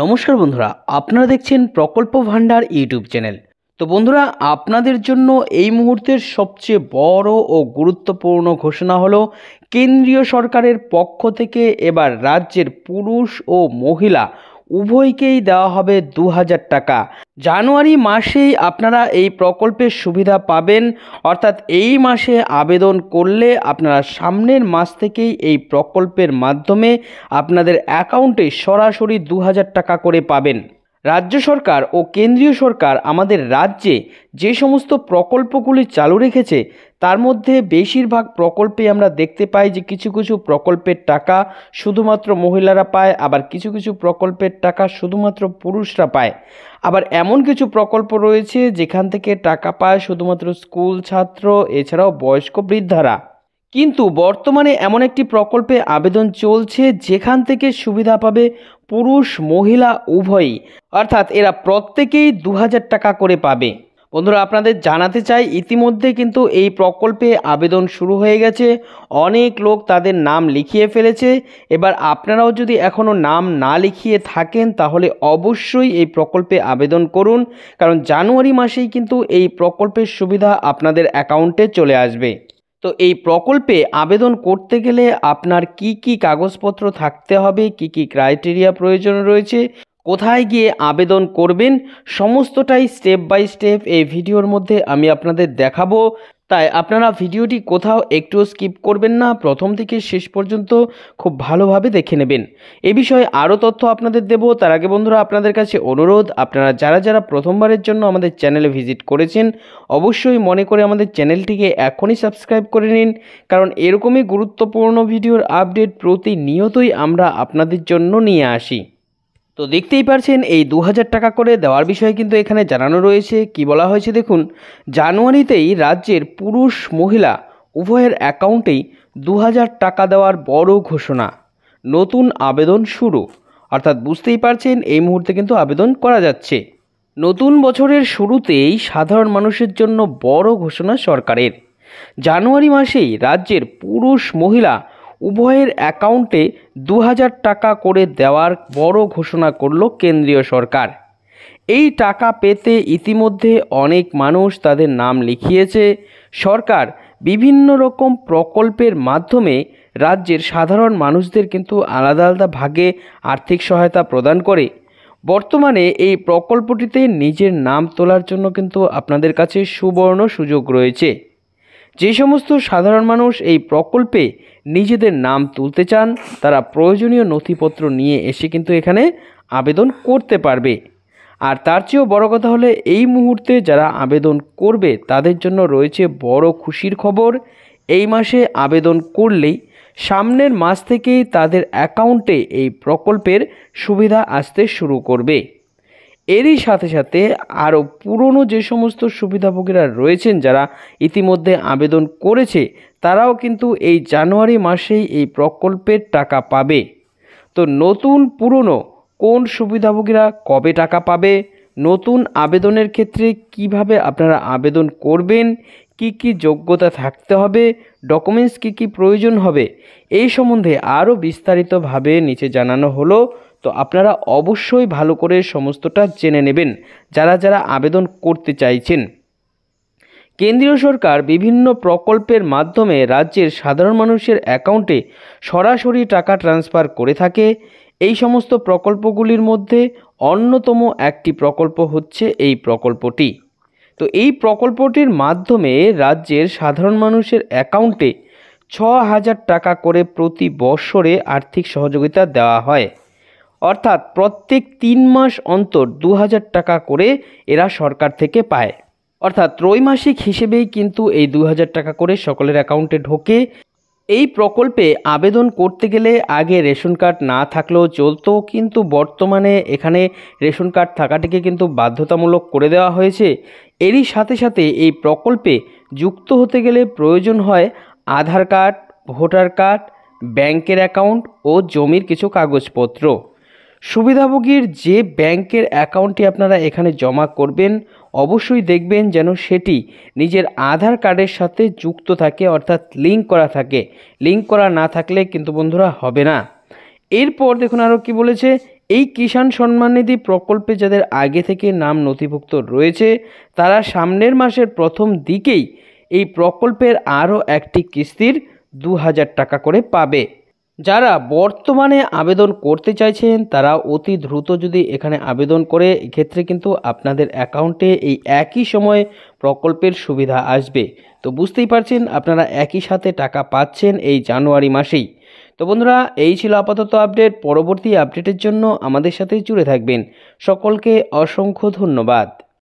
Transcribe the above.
নমস্কার বন্ধুরা আপনারা দেখছেন প্রকল্প ভান্ডার ইউটিউব চ্যানেল তো বন্ধুরা আপনাদের জন্য এই মুহূর্তের সবচেয়ে বড় ও গুরুত্বপূর্ণ ঘোষণা হলো কেন্দ্রীয় সরকারের পক্ষ থেকে এবার রাজ্যের পুরুষ ও মহিলা উভয়কেই দেওয়া হবে দু হাজার টাকা জানুয়ারি মাসেই আপনারা এই প্রকল্পের সুবিধা পাবেন অর্থাৎ এই মাসে আবেদন করলে আপনারা সামনের মাস থেকেই এই প্রকল্পের মাধ্যমে আপনাদের অ্যাকাউন্টে সরাসরি দু হাজার টাকা করে পাবেন রাজ্য সরকার ও কেন্দ্রীয় সরকার আমাদের রাজ্যে যে সমস্ত প্রকল্পগুলি চালু রেখেছে তার মধ্যে বেশিরভাগ প্রকল্পে আমরা দেখতে পাই যে কিছু কিছু প্রকল্পের টাকা শুধুমাত্র মহিলারা পায় আবার কিছু কিছু প্রকল্পের টাকা শুধুমাত্র পুরুষরা পায় আবার এমন কিছু প্রকল্প রয়েছে যেখান থেকে টাকা পায় শুধুমাত্র স্কুল ছাত্র এছাড়াও বয়স্ক বৃদ্ধারা কিন্তু বর্তমানে এমন একটি প্রকল্পে আবেদন চলছে যেখান থেকে সুবিধা পাবে পুরুষ মহিলা উভয়ই অর্থাৎ এরা প্রত্যেকেই দু টাকা করে পাবে বন্ধুরা আপনাদের জানাতে চাই ইতিমধ্যে কিন্তু এই প্রকল্পে আবেদন শুরু হয়ে গেছে অনেক লোক তাদের নাম লিখিয়ে ফেলেছে এবার আপনারাও যদি এখনও নাম না লিখিয়ে থাকেন তাহলে অবশ্যই এই প্রকল্পে আবেদন করুন কারণ জানুয়ারি মাসেই কিন্তু এই প্রকল্পের সুবিধা আপনাদের অ্যাকাউন্টে চলে আসবে তো এই প্রকল্পে আবেদন করতে গেলে আপনার কি কি কাগজপত্র থাকতে হবে কি কি ক্রাইটেরিয়া প্রয়োজন রয়েছে কোথায় গিয়ে আবেদন করবেন সমস্তটাই স্টেপ বাই স্টেপ এই ভিডিওর মধ্যে আমি আপনাদের দেখাবো তাই আপনারা ভিডিওটি কোথাও একটুও স্কিপ করবেন না প্রথম থেকে শেষ পর্যন্ত খুব ভালোভাবে দেখে নেবেন এ বিষয়ে আরও তথ্য আপনাদের দেব তার আগে বন্ধুরা আপনাদের কাছে অনুরোধ আপনারা যারা যারা প্রথমবারের জন্য আমাদের চ্যানেলে ভিজিট করেছেন অবশ্যই মনে করে আমাদের চ্যানেলটিকে এখনই সাবস্ক্রাইব করে নিন কারণ এরকমই গুরুত্বপূর্ণ ভিডিওর আপডেট প্রতিনিয়তই আমরা আপনাদের জন্য নিয়ে আসি তো দেখতেই পারছেন এই দু টাকা করে দেওয়ার বিষয়ে কিন্তু এখানে জানানো রয়েছে কি বলা হয়েছে দেখুন জানুয়ারিতেই রাজ্যের পুরুষ মহিলা উভয়ের অ্যাকাউন্টেই দু টাকা দেওয়ার বড় ঘোষণা নতুন আবেদন শুরু অর্থাৎ বুঝতেই পারছেন এই মুহূর্তে কিন্তু আবেদন করা যাচ্ছে নতুন বছরের শুরুতেই সাধারণ মানুষের জন্য বড় ঘোষণা সরকারের জানুয়ারি মাসেই রাজ্যের পুরুষ মহিলা উভয়ের অ্যাকাউন্টে দু টাকা করে দেওয়ার বড় ঘোষণা করল কেন্দ্রীয় সরকার এই টাকা পেতে ইতিমধ্যে অনেক মানুষ তাদের নাম লিখিয়েছে সরকার বিভিন্ন রকম প্রকল্পের মাধ্যমে রাজ্যের সাধারণ মানুষদের কিন্তু আলাদা আলাদা ভাগে আর্থিক সহায়তা প্রদান করে বর্তমানে এই প্রকল্পটিতে নিজের নাম তোলার জন্য কিন্তু আপনাদের কাছে সুবর্ণ সুযোগ রয়েছে যে সমস্ত সাধারণ মানুষ এই প্রকল্পে নিজেদের নাম তুলতে চান তারা প্রয়োজনীয় নথিপত্র নিয়ে এসে কিন্তু এখানে আবেদন করতে পারবে আর তার চেয়েও বড় কথা হলে এই মুহূর্তে যারা আবেদন করবে তাদের জন্য রয়েছে বড় খুশির খবর এই মাসে আবেদন করলেই সামনের মাস থেকেই তাদের অ্যাকাউন্টে এই প্রকল্পের সুবিধা আসতে শুরু করবে এরই সাথে সাথে আরও পুরনো যে সমস্ত সুবিধাভোগীরা রয়েছেন যারা ইতিমধ্যে আবেদন করেছে তারাও কিন্তু এই জানুয়ারি মাসেই এই প্রকল্পের টাকা পাবে তো নতুন পুরনো কোন সুবিধাভোগীরা কবে টাকা পাবে নতুন আবেদনের ক্ষেত্রে কিভাবে আপনারা আবেদন করবেন কি কি যোগ্যতা থাকতে হবে ডকুমেন্টস কি কি প্রয়োজন হবে এই সম্বন্ধে আরও বিস্তারিতভাবে নিচে জানানো হলো তো আপনারা অবশ্যই ভালো করে সমস্তটা জেনে নেবেন যারা যারা আবেদন করতে চাইছেন কেন্দ্রীয় সরকার বিভিন্ন প্রকল্পের মাধ্যমে রাজ্যের সাধারণ মানুষের অ্যাকাউন্টে সরাসরি টাকা ট্রান্সফার করে থাকে এই সমস্ত প্রকল্পগুলির মধ্যে অন্যতম একটি প্রকল্প হচ্ছে এই প্রকল্পটি তো এই প্রকল্পটির মাধ্যমে রাজ্যের সাধারণ মানুষের অ্যাকাউন্টে ছ হাজার টাকা করে প্রতি বৎসরে আর্থিক সহযোগিতা দেওয়া হয় অর্থাৎ প্রত্যেক তিন মাস অন্তর দু টাকা করে এরা সরকার থেকে পায় অর্থাৎ ত্রৈমাসিক হিসেবেই কিন্তু এই দু টাকা করে সকলের অ্যাকাউন্টে ঢোকে এই প্রকল্পে আবেদন করতে গেলে আগে রেশন কার্ড না থাকলেও চলতো কিন্তু বর্তমানে এখানে রেশন কার্ড থাকাটিকে কিন্তু বাধ্যতামূলক করে দেওয়া হয়েছে এরই সাথে সাথে এই প্রকল্পে যুক্ত হতে গেলে প্রয়োজন হয় আধার কার্ড ভোটার কার্ড ব্যাংকের অ্যাকাউন্ট ও জমির কিছু কাগজপত্র সুবিধাভোগীর যে ব্যাংকের অ্যাকাউন্টটি আপনারা এখানে জমা করবেন অবশ্যই দেখবেন যেন সেটি নিজের আধার কার্ডের সাথে যুক্ত থাকে অর্থাৎ লিঙ্ক করা থাকে লিঙ্ক করা না থাকলে কিন্তু বন্ধুরা হবে না এরপর দেখুন আরও কি বলেছে এই কিষাণ সম্মাননিধি প্রকল্পে যাদের আগে থেকে নাম নথিভুক্ত রয়েছে তারা সামনের মাসের প্রথম দিকেই এই প্রকল্পের আরও একটি কিস্তির দু হাজার টাকা করে পাবে যারা বর্তমানে আবেদন করতে চাইছেন তারা অতি দ্রুত যদি এখানে আবেদন করে এক্ষেত্রে কিন্তু আপনাদের অ্যাকাউন্টে এই একই সময়ে প্রকল্পের সুবিধা আসবে তো বুঝতেই পারছেন আপনারা একই সাথে টাকা পাচ্ছেন এই জানুয়ারি মাসেই তো বন্ধুরা এই ছিল আপাতত আপডেট পরবর্তী আপডেটের জন্য আমাদের সাথে জুড়ে থাকবেন সকলকে অসংখ্য ধন্যবাদ